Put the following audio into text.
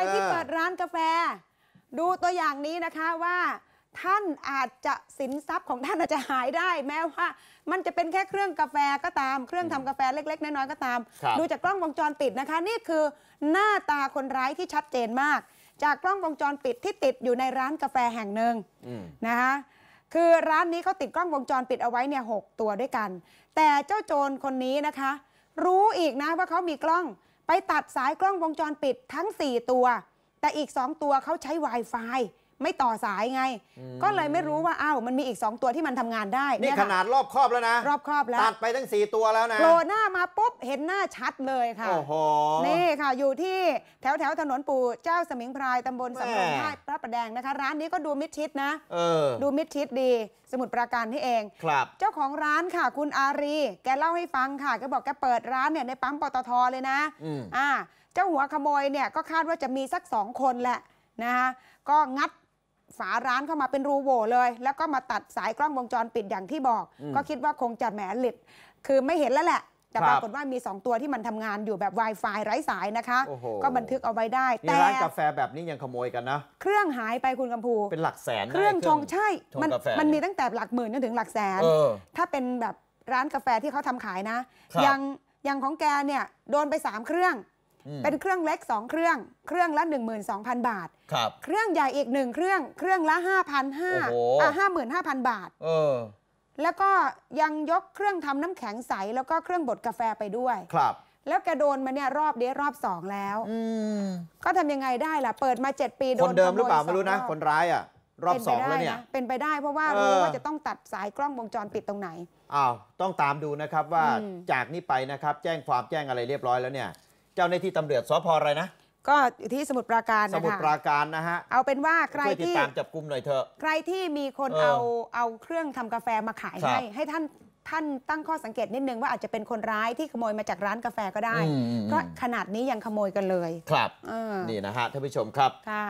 รที่เปิดร้านกาแฟ ดูตัวอย่างนี้นะคะว่า ท่านอาจจะสินทรัพย์ของท่านอาจจะหายได้แม้ว่า มันจะเป็นแค่เครื่องกาแฟก็ตามเครื่องทำกาแฟเล็กๆน้อยๆก็ตามดูจากกล้องวงจรปิดนะคะ นี่คือหน้าตาคนร้ายที่ชัดเจนมาก จากกล้องวงจรปิดที่ติดอยู่ในร้านกาแฟแห่งหนึ่งนะคะคือร้านนี้เขาติดกล้องวงจรปิดเอาไว้เนี่ยหกตัวด้วยกัน แต่เจ้าโจรคนนี้นะคะ รู้อีกนะว่าเขามีกล้องไปตัดสายกล้องวงจรปิดทั้ง 4 ตัว แต่อีก 2 ตัวเขาใช้ Wi-Fi ไม่ต่อสายไง ก็เลยไม่รู้ว่าอ้าวมันมีอีก 2 ตัวที่มันทำงานได้นี่ขนาดรอบครอบแล้วนะ รอบครอบแล้ว ตัดไปทั้ง 4 ตัวแล้วนะโผล่หน้ามาปุ๊บเห็นหน้าชัดเลยค่ะโอ้โห่ค่ะอยู่ที่แถวแถวถนนปู่เจ้าสมิงพรายตำบลสำโรงใต้พระประแดงนะคะ ร้านนี้ก็ดูมิดชิดนะดูมิดชิดดี สมุดปราการนี่เองครับเจ้าของร้านค่ะ คุณอารี แกเล่าให้ฟังค่ะ ก็บอกแกเปิดร้านเนี่ยในปั๊มปตทเลยนะอ่าเจ้าหัวขโมยเนี่ยก็คาดว่าจะมีสักสองคนแหละนะคะก็งัดฝาร้านเข้ามาเป็นรูโหว่เลย แล้วก็มาตัดสายกล้องวงจรปิดอย่างที่บอก ก็คิดว่าคงจะแหมหลิดคือไม่เห็นแล้วแหละแต่ปรากฏว่ามี2ตัวที่มันทำงานอยู่แบบ Wi-Fi ไร้สายนะคะ ก็บันทึกเอาไว้ได้ แต่ร้านกาแฟแบบนี้ยังขโมยกันนะ เครื่องหายไปคุณกัมพูเป็นหลักแสนเครื่องชงใช่มันมันมีตั้งแต่หลักหมื่นจนถึงหลักแสน ถ้าเป็นแบบร้านกาแฟที่เขาทำขายนะ ยังยังของแกเนี่ยโดนไป3เครื่องเป็นเครื่องเล็ก2 เครื่องเครื่องละ12,000 บาทเครื่องใหญ่อีกหนึ่งเครื่องเครื่องละ5,500ห้าห้าหมื่นห้าพันบาท เออแล้วก็ยังยกเครื่องทำน้ำแข็งใสแล้วก็เครื่องบดกาแฟไปด้วย ครับ แล้วแกโดนมาเนี่ยรอบเดียรอบสองแล้วก็ทำยังไงได้ล่ะเปิดมาเจ็ดปีโดนคนเดิมหรือเปล่าไม่รู้นะ คนร้ายอ่ะรอบสองแล้วเนี่ยเป็นไปได้เพราะว่ารู้ว่าจะต้องตัดสายกล้องวงจรปิดตรงไหน อ้าว ต้องตามดูนะครับว่าจากนี้ไปนะครับ แจ้งความแจ้งอะไรเรียบร้อยแล้วเนี่ย เจ้าหน้าที่ตำรวจสพอะไรนะก็อยู่ที่สมุดปราการนะคะสมุดปราการนะฮะ เอาเป็นว่าใครที่ติดตามจับกลุ่มหน่อยเถอะ ใครที่มีคนเอาเอาเครื่องทำกาแฟมาขาย ให้ ให้ท่านท่านตั้งข้อสังเกตนิดนึงว่าอาจจะเป็นคนร้ายที่ขโมยมาจากร้านกาแฟก็ได้เพราะขนาดนี้ยังขโมยกันเลย ครับนี่นะฮะท่านผู้ชมครับ ค่ะ